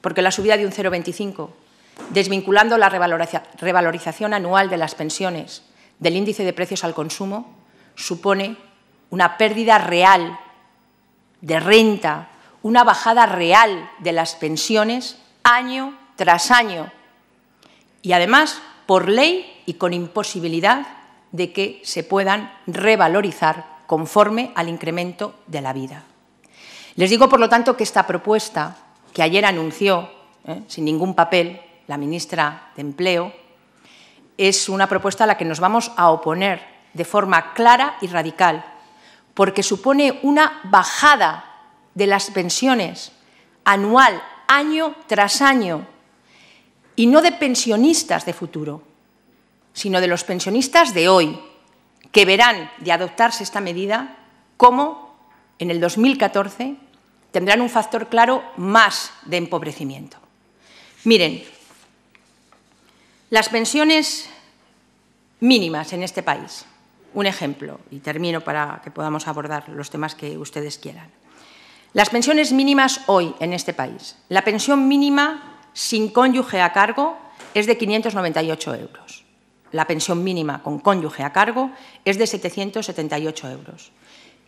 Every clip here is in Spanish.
porque la subida de un 0,25, desvinculando la revalorización anual de las pensiones del índice de precios al consumo, supone una pérdida real de renta, una bajada real de las pensiones año tras año. Y además, por ley y con imposibilidad de que se puedan revalorizar conforme al incremento de la vida. Les digo, por lo tanto, que esta propuesta que ayer anunció, ¿eh? sin ningún papel, la ministra de Empleo, es una propuesta a la que nos vamos a oponer de forma clara y radical, porque supone una bajada de las pensiones anual, año tras año, y no de pensionistas de futuro, sino de los pensionistas de hoy, que verán de adoptarse esta medida como, en el 2014 tendrán un factor claro más de empobrecimiento. Miren, las pensiones mínimas en este país, un ejemplo, y termino para que podamos abordar los temas que ustedes quieran. Las pensiones mínimas hoy en este país, la pensión mínima sin cónyuge a cargo es de 598 euros. La pensión mínima con cónyuge a cargo es de 778 euros.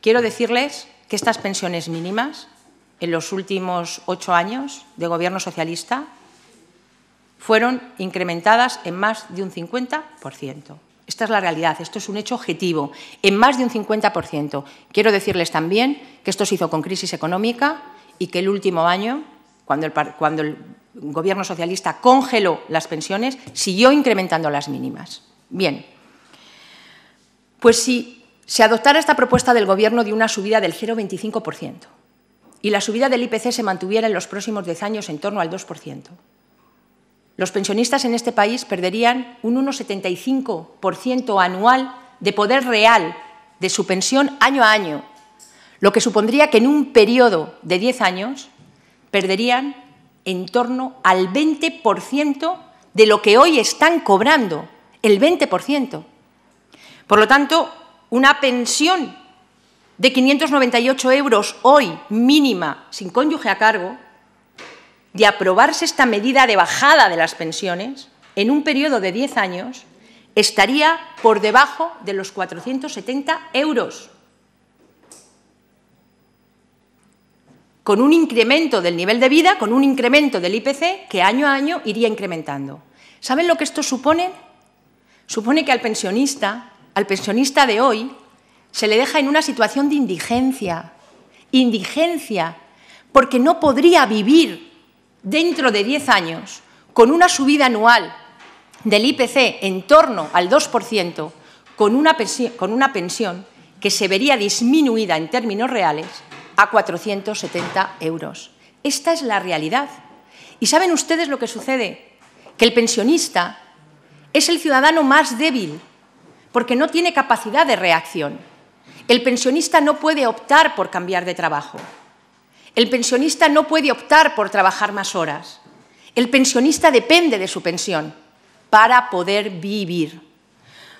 Quiero decirles que estas pensiones mínimas en los últimos ocho años de gobierno socialista fueron incrementadas en más de un 50%. Esta es la realidad, esto es un hecho objetivo, en más de un 50%. Quiero decirles también que esto se hizo con crisis económica y que el último año, cuando el, gobierno socialista congeló las pensiones, siguió incrementando las mínimas. Bien, pues si se adoptara esta propuesta del gobierno de una subida del 0,25%, y la subida del IPC se mantuviera en los próximos 10 años en torno al 2%. Los pensionistas en este país perderían un 1,75% anual de poder real de su pensión año a año, lo que supondría que en un periodo de 10 años perderían en torno al 20% de lo que hoy están cobrando, el 20%. Por lo tanto, una pensión de 598 euros hoy mínima sin cónyuge a cargo, de aprobarse esta medida de bajada de las pensiones en un periodo de 10 años, estaría por debajo de los 470 euros, con un incremento del nivel de vida, con un incremento del IPC que año a año iría incrementando. ¿Saben lo que esto supone? Supone que al pensionista, al pensionista de hoy, se le deja en una situación de indigencia, indigencia, porque no podría vivir dentro de 10 años con una subida anual del IPC en torno al 2%, con una, con una pensión que se vería disminuida en términos reales a 470 euros. Esta es la realidad. ¿Y saben ustedes lo que sucede? Que el pensionista es el ciudadano más débil porque no tiene capacidad de reacción. El pensionista no puede optar por cambiar de trabajo. El pensionista no puede optar por trabajar más horas. El pensionista depende de su pensión para poder vivir.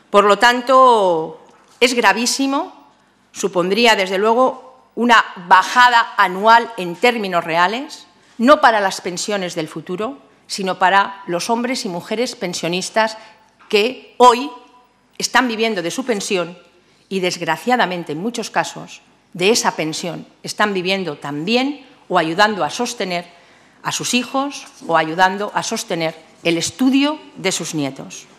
Por lo tanto, es gravísimo, supondría desde luego una bajada anual en términos reales, no para las pensiones del futuro, sino para los hombres y mujeres pensionistas que hoy están viviendo de su pensión y desgraciadamente en muchos casos de esa pensión están viviendo también o ayudando a sostener a sus hijos o ayudando a sostener el estudio de sus nietos.